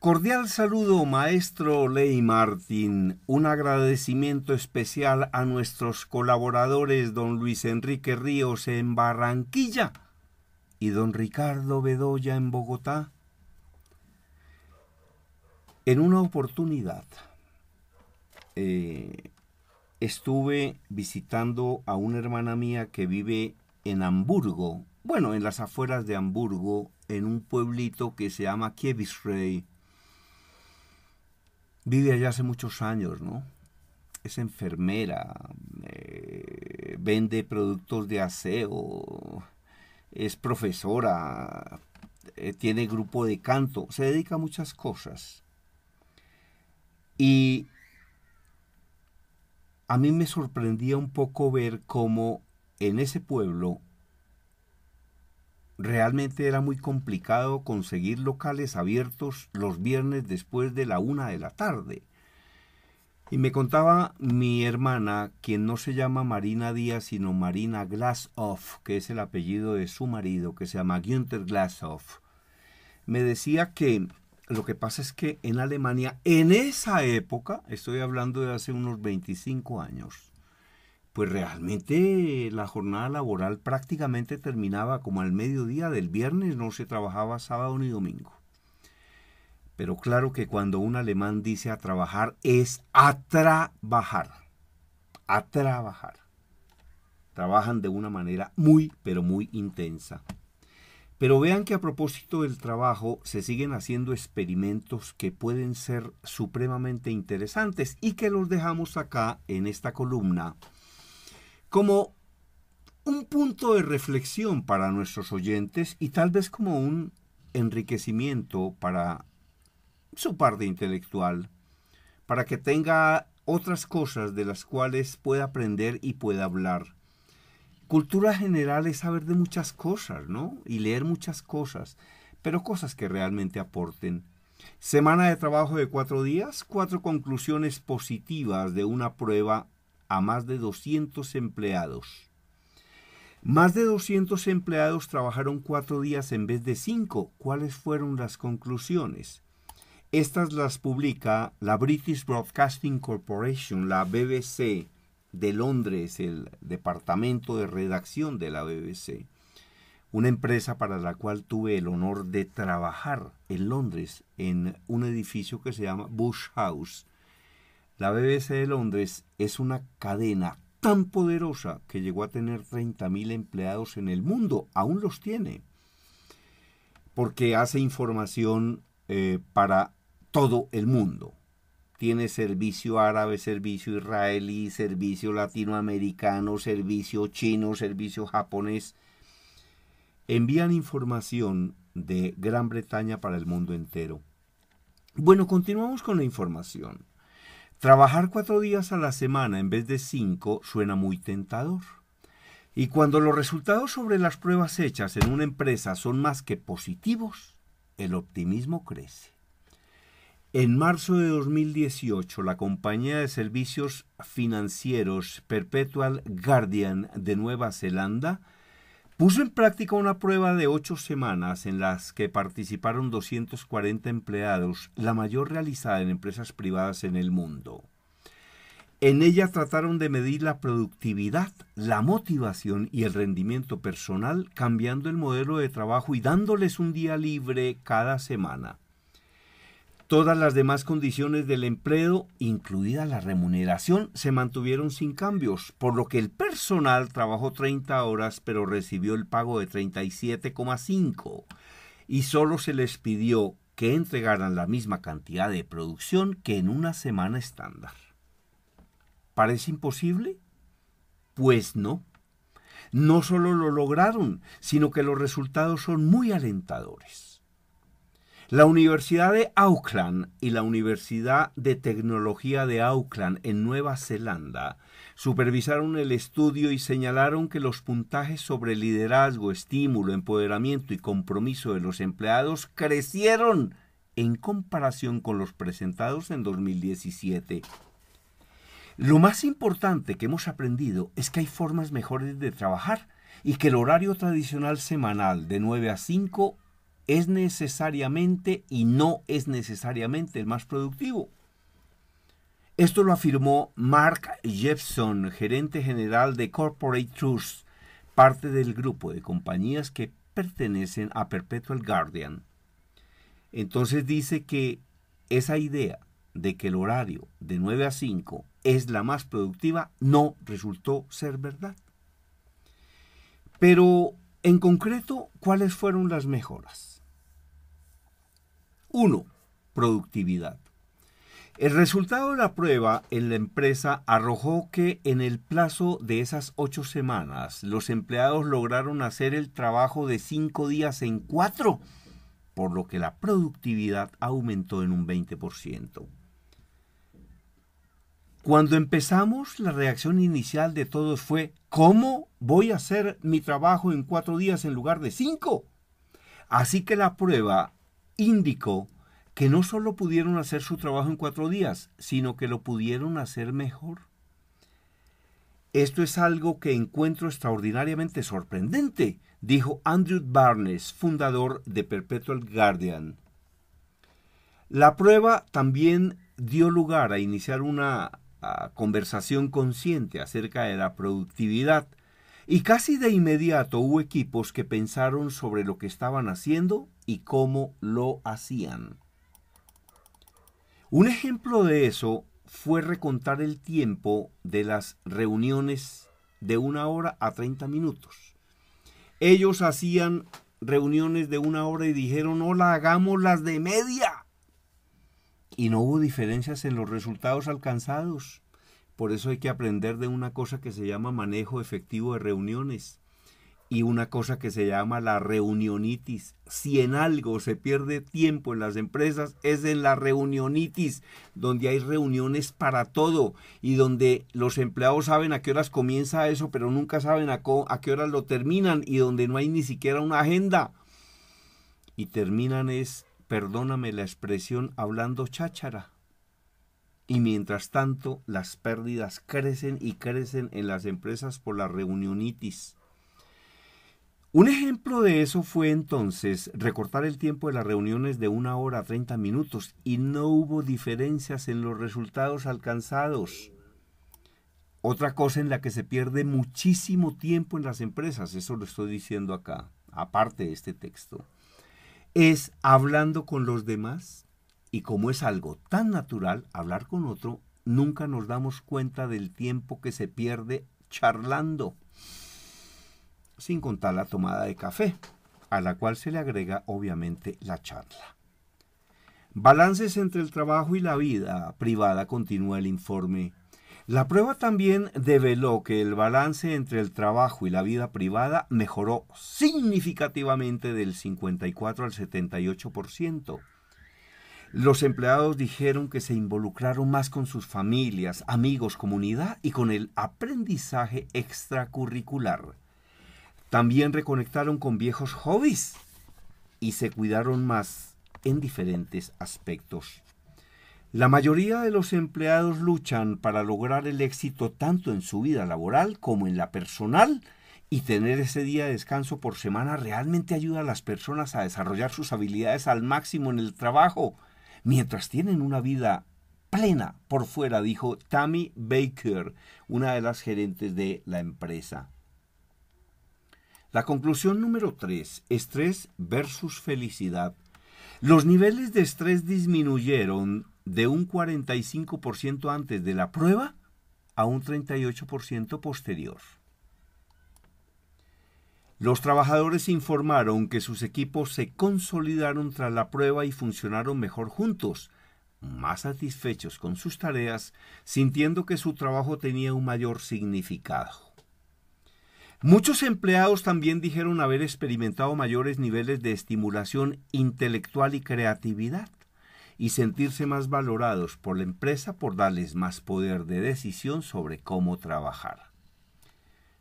Cordial saludo, maestro Ley Martín. Un agradecimiento especial a nuestros colaboradores, don Luis Enrique Ríos en Barranquilla y don Ricardo Bedoya en Bogotá. En una oportunidad eh, estuve visitando a una hermana mía que vive en Hamburgo, bueno, en las afueras de Hamburgo, en un pueblito que se llama Kievisrey vive allá hace muchos años, ¿no? Es enfermera, eh, vende productos de aseo, es profesora, eh, tiene grupo de canto, se dedica a muchas cosas. Y a mí me sorprendía un poco ver cómo en ese pueblo realmente era muy complicado conseguir locales abiertos los viernes después de la una de la tarde. Y me contaba mi hermana, quien no se llama Marina Díaz, sino Marina Glassoff, que es el apellido de su marido, que se llama Günther Glassoff. Me decía que lo que pasa es que en Alemania, en esa época, estoy hablando de hace unos 25 años, pues realmente la jornada laboral prácticamente terminaba como al mediodía del viernes, no se trabajaba sábado ni domingo. Pero claro que cuando un alemán dice a trabajar es a trabajar, a trabajar. Trabajan de una manera muy, pero muy intensa. Pero vean que a propósito del trabajo se siguen haciendo experimentos que pueden ser supremamente interesantes y que los dejamos acá en esta columna como un punto de reflexión para nuestros oyentes y tal vez como un enriquecimiento para su parte intelectual, para que tenga otras cosas de las cuales pueda aprender y pueda hablar. Cultura general es saber de muchas cosas, ¿no? Y leer muchas cosas, pero cosas que realmente aporten. Semana de trabajo de cuatro días, cuatro conclusiones positivas de una prueba a más de 200 empleados. Más de 200 empleados trabajaron cuatro días en vez de cinco. ¿Cuáles fueron las conclusiones? Estas las publica la British Broadcasting Corporation, la BBC de Londres, el departamento de redacción de la BBC, una empresa para la cual tuve el honor de trabajar en Londres, en un edificio que se llama Bush House, la BBC de Londres es una cadena tan poderosa que llegó a tener 30.000 empleados en el mundo, aún los tiene, porque hace información eh, para todo el mundo. Tiene servicio árabe, servicio israelí, servicio latinoamericano, servicio chino, servicio japonés. Envían información de Gran Bretaña para el mundo entero. Bueno, continuamos con la información. Trabajar cuatro días a la semana en vez de cinco suena muy tentador. Y cuando los resultados sobre las pruebas hechas en una empresa son más que positivos, el optimismo crece. En marzo de 2018, la compañía de servicios financieros Perpetual Guardian de Nueva Zelanda puso en práctica una prueba de ocho semanas en las que participaron 240 empleados, la mayor realizada en empresas privadas en el mundo. En ella trataron de medir la productividad, la motivación y el rendimiento personal, cambiando el modelo de trabajo y dándoles un día libre cada semana. Todas las demás condiciones del empleo, incluida la remuneración, se mantuvieron sin cambios, por lo que el personal trabajó 30 horas pero recibió el pago de 37,5 y solo se les pidió que entregaran la misma cantidad de producción que en una semana estándar. ¿Parece imposible? Pues no. No solo lo lograron, sino que los resultados son muy alentadores. La Universidad de Auckland y la Universidad de Tecnología de Auckland en Nueva Zelanda supervisaron el estudio y señalaron que los puntajes sobre liderazgo, estímulo, empoderamiento y compromiso de los empleados crecieron en comparación con los presentados en 2017. Lo más importante que hemos aprendido es que hay formas mejores de trabajar y que el horario tradicional semanal de 9 a 5 es necesariamente y no es necesariamente el más productivo. Esto lo afirmó Mark Jepson, gerente general de Corporate Trust, parte del grupo de compañías que pertenecen a Perpetual Guardian. Entonces dice que esa idea de que el horario de 9 a 5 es la más productiva no resultó ser verdad. Pero, en concreto, ¿cuáles fueron las mejoras? 1. Productividad. El resultado de la prueba en la empresa arrojó que en el plazo de esas ocho semanas los empleados lograron hacer el trabajo de cinco días en cuatro, por lo que la productividad aumentó en un 20%. Cuando empezamos, la reacción inicial de todos fue, ¿cómo voy a hacer mi trabajo en cuatro días en lugar de cinco? Así que la prueba indicó que no solo pudieron hacer su trabajo en cuatro días, sino que lo pudieron hacer mejor. Esto es algo que encuentro extraordinariamente sorprendente, dijo Andrew Barnes, fundador de Perpetual Guardian. La prueba también dio lugar a iniciar una conversación consciente acerca de la productividad, y casi de inmediato hubo equipos que pensaron sobre lo que estaban haciendo y cómo lo hacían. Un ejemplo de eso fue recontar el tiempo de las reuniones de una hora a 30 minutos. Ellos hacían reuniones de una hora y dijeron, hola, hagamos las de media. Y no hubo diferencias en los resultados alcanzados. Por eso hay que aprender de una cosa que se llama manejo efectivo de reuniones y una cosa que se llama la reunionitis. Si en algo se pierde tiempo en las empresas es en la reunionitis, donde hay reuniones para todo y donde los empleados saben a qué horas comienza eso, pero nunca saben a, qué horas lo terminan y donde no hay ni siquiera una agenda. Y terminan es, perdóname la expresión, hablando cháchara. Y mientras tanto, las pérdidas crecen y crecen en las empresas por la reunionitis. Un ejemplo de eso fue entonces recortar el tiempo de las reuniones de una hora a 30 minutos y no hubo diferencias en los resultados alcanzados. Otra cosa en la que se pierde muchísimo tiempo en las empresas, eso lo estoy diciendo acá, aparte de este texto, es hablando con los demás y como es algo tan natural hablar con otro, nunca nos damos cuenta del tiempo que se pierde charlando, sin contar la tomada de café, a la cual se le agrega obviamente la charla. Balances entre el trabajo y la vida privada, continúa el informe. La prueba también develó que el balance entre el trabajo y la vida privada mejoró significativamente del 54 al 78%. Los empleados dijeron que se involucraron más con sus familias, amigos, comunidad y con el aprendizaje extracurricular. También reconectaron con viejos hobbies y se cuidaron más en diferentes aspectos. La mayoría de los empleados luchan para lograr el éxito tanto en su vida laboral como en la personal y tener ese día de descanso por semana realmente ayuda a las personas a desarrollar sus habilidades al máximo en el trabajo mientras tienen una vida plena por fuera, dijo Tammy Baker, una de las gerentes de la empresa. La conclusión número 3, estrés versus felicidad. Los niveles de estrés disminuyeron de un 45% antes de la prueba a un 38% posterior. Los trabajadores informaron que sus equipos se consolidaron tras la prueba y funcionaron mejor juntos, más satisfechos con sus tareas, sintiendo que su trabajo tenía un mayor significado. Muchos empleados también dijeron haber experimentado mayores niveles de estimulación intelectual y creatividad y sentirse más valorados por la empresa por darles más poder de decisión sobre cómo trabajar.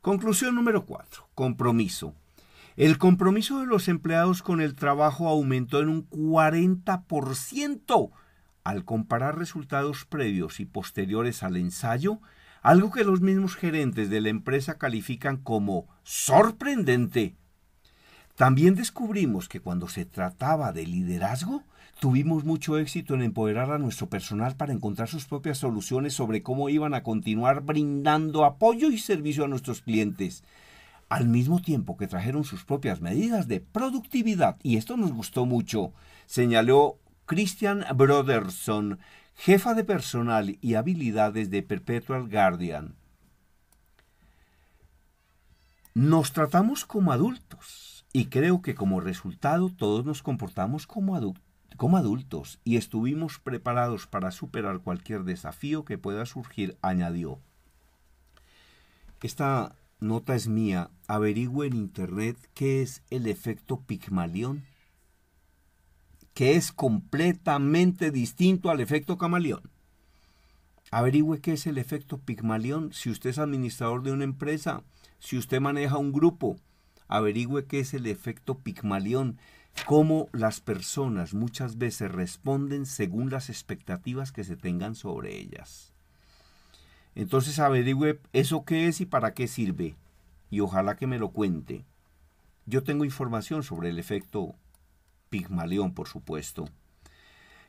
Conclusión número 4. Compromiso. El compromiso de los empleados con el trabajo aumentó en un 40% al comparar resultados previos y posteriores al ensayo, algo que los mismos gerentes de la empresa califican como sorprendente también descubrimos que cuando se trataba de liderazgo, tuvimos mucho éxito en empoderar a nuestro personal para encontrar sus propias soluciones sobre cómo iban a continuar brindando apoyo y servicio a nuestros clientes, al mismo tiempo que trajeron sus propias medidas de productividad. Y esto nos gustó mucho, señaló Christian Brotherson, jefa de personal y habilidades de Perpetual Guardian. Nos tratamos como adultos y creo que como resultado todos nos comportamos como, adultos y estuvimos preparados para superar cualquier desafío que pueda surgir, añadió. Esta nota es mía. Averigüe en internet qué es el efecto Pigmalión, que es completamente distinto al efecto Camaleón. Averigüe qué es el efecto Pigmalión si usted es administrador de una empresa, si usted maneja un grupo, averigüe qué es el efecto Pigmalión, cómo las personas muchas veces responden según las expectativas que se tengan sobre ellas. Entonces averigüe eso qué es y para qué sirve, y ojalá que me lo cuente. Yo tengo información sobre el efecto Pigmalión, por supuesto.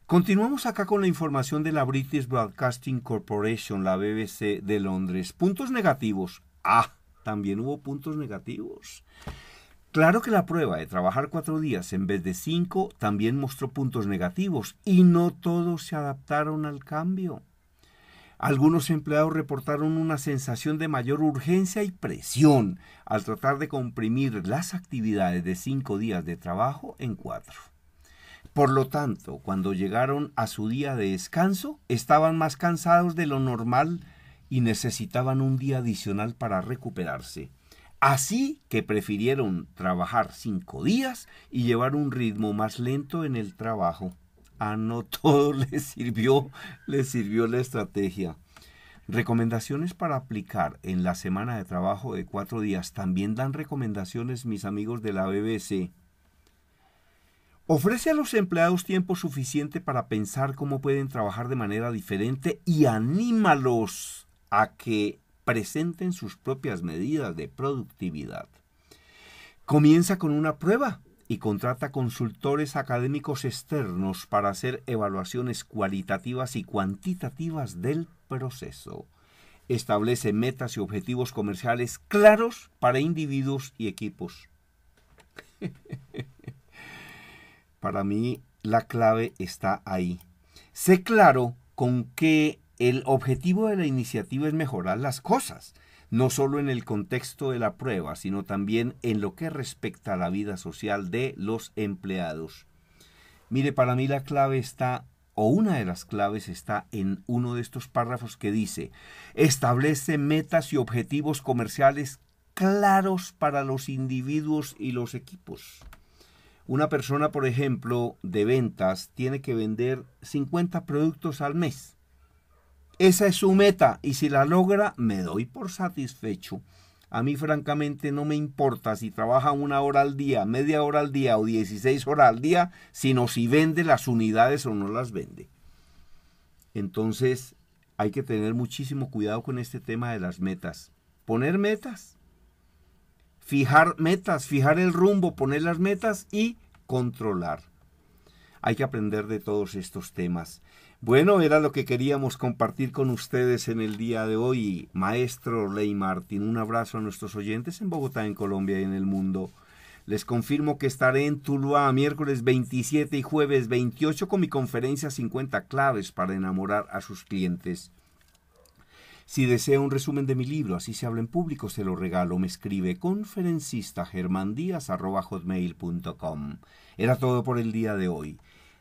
Continuamos acá con la información de la British Broadcasting Corporation, la BBC de Londres. Puntos negativos. Ah, también hubo puntos negativos. Claro que la prueba de trabajar cuatro días en vez de cinco también mostró puntos negativos y no todos se adaptaron al cambio. Algunos empleados reportaron una sensación de mayor urgencia y presión al tratar de comprimir las actividades de cinco días de trabajo en cuatro. Por lo tanto, cuando llegaron a su día de descanso, estaban más cansados de lo normal y necesitaban un día adicional para recuperarse. Así que prefirieron trabajar cinco días y llevar un ritmo más lento en el trabajo. A ah, no todo les sirvió, les sirvió la estrategia. Recomendaciones para aplicar en la semana de trabajo de cuatro días. También dan recomendaciones mis amigos de la BBC. Ofrece a los empleados tiempo suficiente para pensar cómo pueden trabajar de manera diferente y anímalos a que presenten sus propias medidas de productividad. Comienza con una prueba y contrata consultores académicos externos para hacer evaluaciones cualitativas y cuantitativas del proceso. Establece metas y objetivos comerciales claros para individuos y equipos. para mí la clave está ahí. Sé claro con qué el objetivo de la iniciativa es mejorar las cosas, no solo en el contexto de la prueba, sino también en lo que respecta a la vida social de los empleados. Mire, para mí la clave está o una de las claves está en uno de estos párrafos que dice, establece metas y objetivos comerciales claros para los individuos y los equipos. Una persona, por ejemplo, de ventas tiene que vender 50 productos al mes. Esa es su meta y si la logra me doy por satisfecho. A mí francamente no me importa si trabaja una hora al día, media hora al día o 16 horas al día, sino si vende las unidades o no las vende. Entonces hay que tener muchísimo cuidado con este tema de las metas. Poner metas, fijar metas, fijar el rumbo, poner las metas y controlar. Hay que aprender de todos estos temas. Bueno, era lo que queríamos compartir con ustedes en el día de hoy. Maestro Ley Martín, un abrazo a nuestros oyentes en Bogotá, en Colombia y en el mundo. Les confirmo que estaré en Tuluá miércoles 27 y jueves 28 con mi conferencia 50 claves para enamorar a sus clientes. Si desea un resumen de mi libro, así se habla en público, se lo regalo. Me escribe conferencista Era todo por el día de hoy.